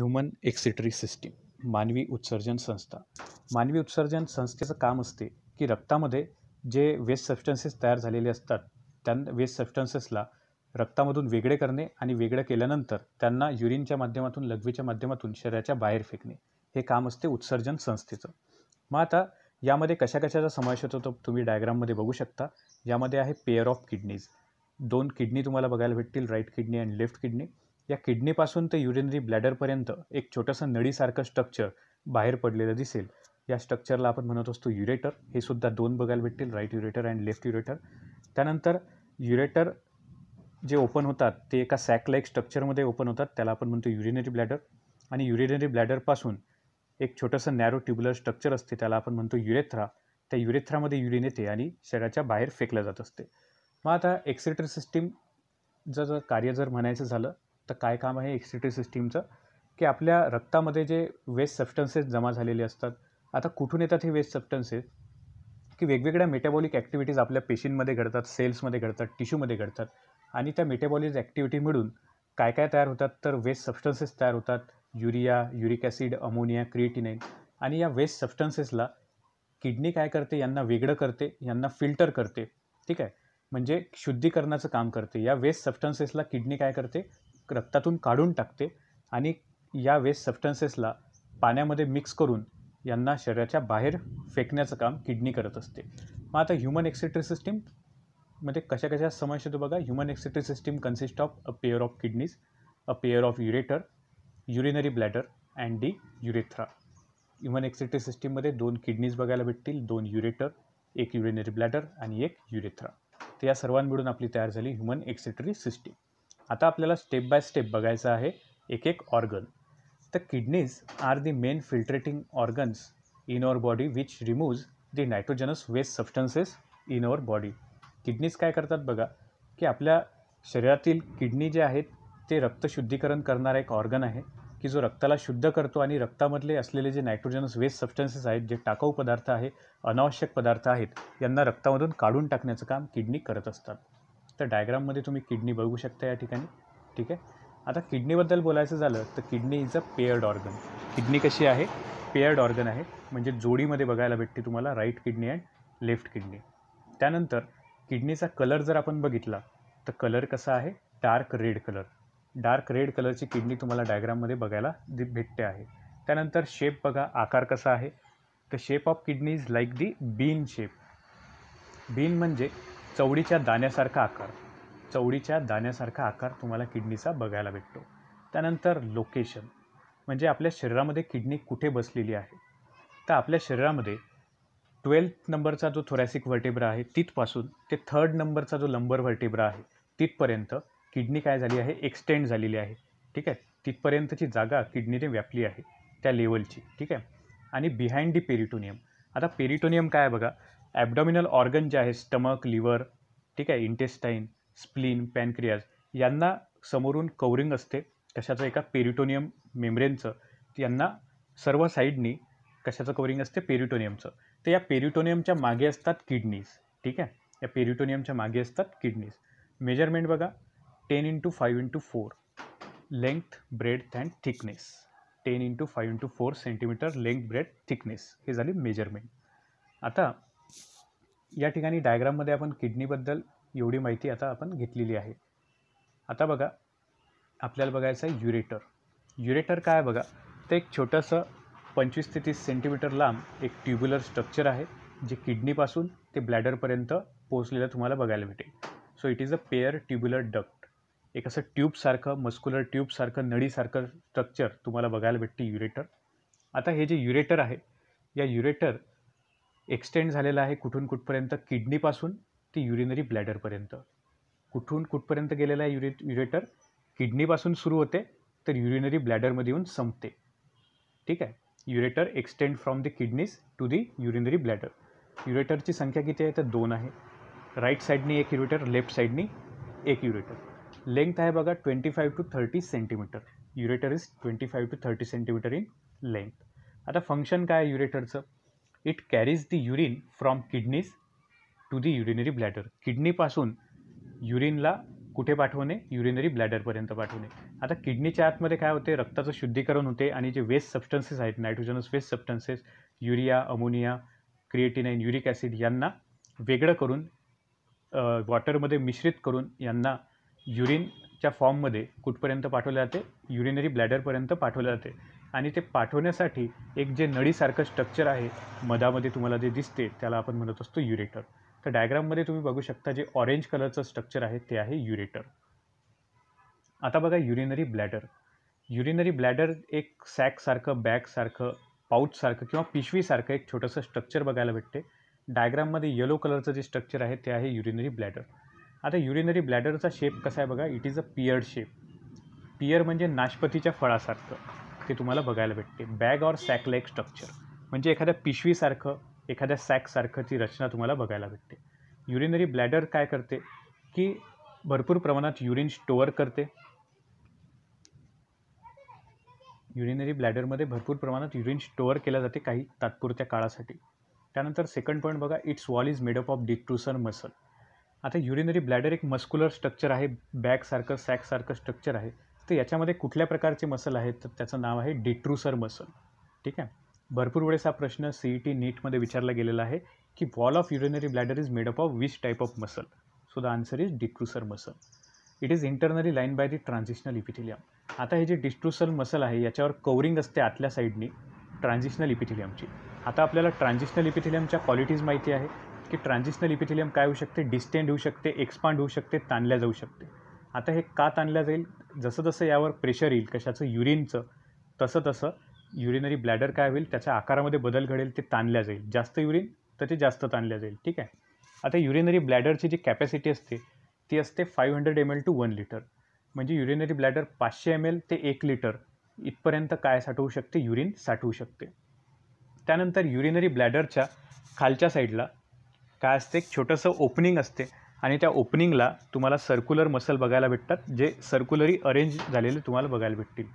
human एक्सिटरी system मानवी उत्सर्जन संस्था मानवी उत्सर्जन संस्थेचं काम असते की रक्तामध्ये जे वेस्ट सबस्टन्सेस तयार झालेले असतात त्या वेस्ट सबस्टन्सेसला रक्तामधून वेगळे करणे आणि वेगळं केल्यानंतर त्यांना युरिनच्या माध्यमातून लघवीच्या माध्यमातून शरीराच्या बाहेर फेकणे हे काम असते उत्सर्जन संस्थेचं मग आता यामध्ये कशा कशाचा समावेश होतो तो तुम्ही डायग्राममध्ये बघू शकता यामध्ये आहे पेअर ऑफ किडनीज दोन किडनी तुम्हाला बघायला भेटतील right kidney and left kidney या किडनीपासून ते युरिनरी ब्लॅडरपर्यंत एक छोटंसं नळीसारखं स्ट्रक्चर बाहेर पडलेलं दिसेल या स्ट्रक्चरला आपण म्हणत असतो युरेटर हे सुद्धा दोन बघायला भेटतील right ureter and left ureter त्यानंतर युरेटर जे ओपन होतात ते एका सॅक स्ट्रक्चरमध्ये ओपन होतात त्याला आपण म्हणतो युरिनरी ब्लॅडर आणि युरिनरी ब्लॅडरपासून एक छोटंसं नॅरो ट्युब्युलर स्ट्रक्चर असते त्याला आपण म्हणतो युरेथ्रा त्या युरेथ्रामध्ये युरिन येते आणि शरीराच्या बाहेर फेकलं जात असते मग आता एक्सेटर सिस्टीम जर कार्य जर म्हणायचं झालं तर काय काम आहे एक्सिट्री सिस्टीमचं की आपल्या रक्तामध्ये जे वेस्ट सबस्टन्सेस जमा झालेले असतात आता कुठून येतात हे वेस्ट सबस्टन्सेस की वेगवेगळ्या मेटाबॉलिक ॲक्टिव्हिटीज आपल्या पेशींमध्ये घडतात सेल्समध्ये घडतात टिश्यूमध्ये घडतात आणि त्या मेटाबॉलिक ॲक्टिव्हिटी मिळून काय काय तयार होतात तर वेस्ट सबस्टन्सेस तयार होतात urea uric acid ammonia creatinine आणि या वेस्ट सबस्टन्सेसला किडनी काय करते यांना वेगळं करते यांना फिल्टर करते ठीक आहे म्हणजे शुद्धीकरणाचं काम करते या वेस्ट सबस्टन्सेसला किडनी काय करते रक्तातून काढून टाकते आणि या वेस्ट सबस्टन्सेसला पाण्यामध्ये मिक्स करून यांना शरीराच्या बाहेर फेकण्याचं काम किडनी करत असते मग आता ह्युमन एक्सेट्री सिस्टीममध्ये मध्ये कशा कशा समावेश येतो बघा human excretory system consist of a pair of kidneys a pair of ureter urinary bladder and the urethra human excretory सिस्टीममध्ये दोन किडनीज बघायला भेटतील दोन युरेटर एक युरिनरी ब्लॅडर आणि एक युरेथ्रा तर या सर्वांमिळून आपली तयार झाली ह्युमन एक्सेट्री सिस्टीम आता आपल्याला स्टेप बाय स्टेप बघायचं आहे एक एक organ the kidneys are the main filtrating organs in our body which removes the nitrogenous waste substances in our body kidneys काय करतात बघा की आपल्या शरीरातील किडनी जे आहेत ते रक्त शुद्धीकरण करणारा एक ऑर्गन आहे की जो रक्ताला शुद्ध करतो आणि रक्तामधले असलेले जे नायट्रोजनस वेस्ट सबस्टन्सेस आहेत जे टाकाऊ पदार्थ आहे अनावश्यक पदार्थ आहेत यांना रक्तामधून काढून टाकण्याचं काम किडनी करत असतात तर डायग्राममध्ये तुम्ही किडनी बघू शकता या ठिकाणी ठीक आहे आता किडनीबद्दल बोलायचं झालं तर kidney is a paired organ kidney कशी आहे पेअर्ड ऑर्गन आहे म्हणजे जोडीमध्ये बघायला भेटते तुम्हाला right kidney and left kidney त्यानंतर किडनीचा कलर जर आपण बघितला तर कलर कसा आहे dark red colour dark red कलरची किडनी तुम्हाला डायग्राममध्ये बघायला भेटते आहे त्यानंतर शेप बघा आकार कसा आहे तर shape of kidney is like the bean shape bean म्हणजे चवडीच्या दाण्यासारखा आकार चवडीच्या दाण्यासारखा आकार तुम्हाला किडनीचा बघायला भेटतो त्यानंतर लोकेशन म्हणजे आपल्या शरीरामध्ये किडनी कुठे बसलेली आहे तर आपल्या शरीरामध्ये ट्वेल्थ नंबरचा जो थोरॅसिक व्हर्टेब्रा आहे तिथपासून ते थर्ड नंबरचा जो लंबर व्हर्टेब्रा आहे तिथपर्यंत किडनी काय झाली आहे एक्सटेंड झालेली आहे ठीक आहे तिथपर्यंतची जागा किडनीने व्यापली आहे त्या लेवलची ठीक आहे आणि बिहाइंड दी पेरिटोनियम आता पेरिटोनियम काय आहे बघा ॲबडॉमिनल ऑर्गन जे आहे स्टमक लिव्हर ठीक आहे इंटेस्टाईन स्प्लीन पॅनक्रियाज यांना समोरून कवरिंग असते कशाचं एका पेरिटोनियम मेम्ब्रेनचं यांना सर्व साईडनी कशाचं कवरिंग असते पेरिटोनियमचं तर या पेरिटोनियमच्या मागे असतात किडनीज ठीक आहे या पेरिटोनियमच्या मागे असतात किडनीज मेजरमेंट बघा ten into five into four length breadth and thickness ten into five into four centimetre length breadth thickness हे झाली मेजरमेंट आता या ठिकाणी डायग्राममध्ये आपण किडनीबद्दल एवढी माहिती आता आपण घेतलेली आहे आता बघा आपल्याला बघायचं आहे युरेटर युरेटर काय बघा ते एक छोटंसं पंचवीस ते तीस सेंटीमीटर लांब एक ट्युब्युलर स्ट्रक्चर आहे जे किडनीपासून ते ब्लॅडरपर्यंत पोहोचलेलं तुम्हाला बघायला भेटेल so it is a pair tubular duct एक असं ट्यूबसारखं मस्क्युलर ट्यूबसारखं नळीसारखं स्ट्रक्चर तुम्हाला बघायला भेटते युरेटर आता हे जे युरेटर आहे या युरेटर एक्सटेंड झालेला आहे कुठून कुठपर्यंत किडनीपासून ते युरिनरी ब्लॅडरपर्यंत कुठून कुठपर्यंत गेलेला आहे युरे युरेटर किडनीपासून सुरू होते तर युरिनरी ब्लॅडरमध्ये येऊन संपते ठीक आहे ureter extend from the kidneys to the urinary bladder युरेटरची संख्या किती आहे तर दोन आहे राईट साईडनी एक युरेटर लेफ्ट साईडनी एक युरेटर लेंथ आहे बघा twenty five to thirty centimetre ureter is twenty five to thirty centimetre in length आता फंक्शन काय आहे युरेटरचं it carries the urine from kidneys to the urinary bladder किडनीपासून युरिनला कुठे पाठवणे युरिनरी ब्लॅडरपर्यंत पाठवणे आता किडनीच्या आतमध्ये काय होते रक्ताचं शुद्धीकरण होते आणि जे वेस्ट सबस्टन्सेस आहेत nitrogenous waste substances urea ammonia creatinine uric acid यांना वेगळं करून वॉटरमध्ये मिश्रित करून यांना युरिनच्या फॉर्ममध्ये कुठपर्यंत पाठवले जाते युरिनरी ब्लॅडरपर्यंत पाठवले जाते आणि ते पाठवण्यासाठी एक जे नळीसारखं स्ट्रक्चर आहे मधामध्ये तुम्हाला जे दिसते त्याला आपण म्हणत असतो युरेटर तर डायग्राममध्ये तुम्ही बघू शकता जे ऑरेंज कलरचं स्ट्रक्चर आहे ते आहे युरेटर आता बघा युरिनरी ब्लॅडर युरिनरी ब्लॅडर एक सॅकसारखं बॅगसारखं पाऊचसारखं किंवा पिशवीसारखं एक छोटंसं स्ट्रक्चर बघायला भेटते डायग्राममध्ये येलो कलरचं जे स्ट्रक्चर आहे ते आहे युरिनरी ब्लॅडर आता युरिनरी ब्लॅडरचा शेप कसा आहे बघा it is a pear shape pear म्हणजे नाशपतीच्या फळासारखं ते तुम्हाला बघायला भेटते bag or sac like structure म्हणजे एखाद्या पिशवीसारखं एखाद्या सॅकसारखं ती रचना तुम्हाला बघायला भेटते युरिनरी ब्लॅडर काय करते की भरपूर प्रमाणात युरिन स्टोअर करते युरिनरी ब्लॅडरमध्ये भरपूर प्रमाणात युरिन स्टोअर केल्या जाते काही तात्पुरत्या काळासाठी त्यानंतर सेकंड पॉईंट बघा its wall is made up of detrusor muscle आता युरिनरी ब्लॅडर एक मस्क्युलर स्ट्रक्चर आहे बॅगसारखं सॅकसारखं स्ट्रक्चर आहे तर याच्यामध्ये कुठल्या प्रकारचे मसल आहेत तर त्याचं नाव आहे डिट्रुसर मसल ठीक आहे भरपूर वेळेस हा प्रश्न ई टी e नीटमध्ये विचारला गेलेला आहे की wall of urinary bladder is made up of which type of muscle so the answer is detrusor muscle it is internally line by the transitional epithelium आता हे जे डिस्ट्रुसल मसल आहे याच्यावर कवरिंग असते आतल्या साईडनी ट्रान्झिशनल इपिथिलियमची आता आपल्याला ट्रान्झिशनल इपिथिलियमच्या क्वालिटीज माहिती आहे की ट्रान्झिशनल इपिथिलियम काय होऊ शकते डिस्टेंड होऊ शकते एक्सपांड होऊ शकते ताणल्या जाऊ शकते आता हे का ताणलं जाईल जसं जसं यावर प्रेशर येईल कशाचं युरिनचं तसं तसं युरिनरी ब्लॅडर काय होईल त्याच्या आकारामध्ये बदल घडेल ते ताणल्या जाईल जास्त युरिन तर ते जास्त ताणल्या जाईल ठीक आहे आता युरिनरी ब्लॅडरची जी कॅपॅसिटी असते ती असते five hundred M L to one litre म्हणजे युरिनरी ब्लॅडर पाचशे एम एल ते एक लिटर इथपर्यंत काय साठवू शकते युरिन साठवू शकते त्यानंतर युरिनरी ब्लॅडरच्या खालच्या साईडला काय असते एक छोटंसं ओपनिंग असते आणि त्या ओपनिंगला तुम्हाला सर्क्युलर मसल बघायला भेटतात जे सर्क्युलरी अरेंज झालेले तुम्हाला बघायला भेटतील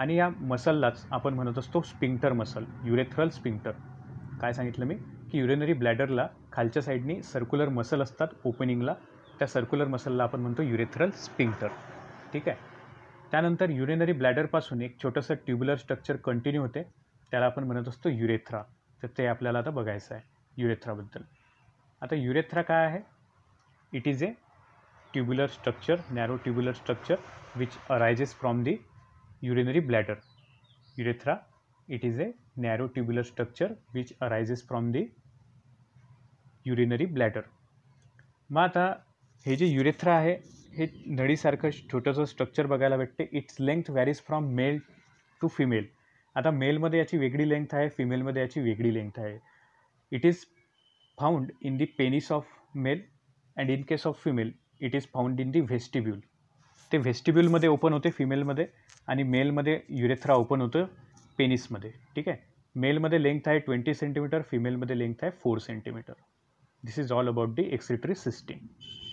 आणि या मसललाच आपण म्हणत असतो स्पिंक्टर मसल युरेथ्रल स्पिंक्टर काय सांगितलं मी की युरेनरी ब्लॅडरला खालच्या साईडनी सर्क्युलर मसल असतात ओपनिंगला त्या सर्क्युलर मसलला आपण म्हणतो युरेथ्रल स्पिंक्टर ठीक आहे त्यानंतर युरेनरी ब्लॅडरपासून एक छोटंसं ट्युब्युलर स्ट्रक्चर कंटिन्यू होते त्याला आपण म्हणत असतो युरेथ्रा तर ते आपल्याला आता बघायचं आहे युरेथ्राबद्दल आता युरेथ्रा काय आहे it is a tubular structure narrow tubular structure which arises from the urinary bladder urethra it is a narrow tubular structure which arises from the urinary bladder मग आता हे जे युरेथ्रा आहे हे नळीसारखं छोटंसं स्ट्रक्चर बघायला भेटते its length varies from male to female आता मेलमध्ये याची वेगळी लेंथ आहे फिमेलमध्ये याची वेगळी लेंथ आहे it is found in the penis of male and in case of female it is found in the vestibule ते व्हेस्टिब्युलमध्ये ओपन होते फिमेलमध्ये आणि मेलमध्ये युरेथ्रा ओपन होतं पेनिसमध्ये ठीक आहे मेलमध्ये लेंथ आहे ट्वेंटी सेंटीमीटर फिमेलमध्ये लेंथ आहे four centimetre this is all about the excretory system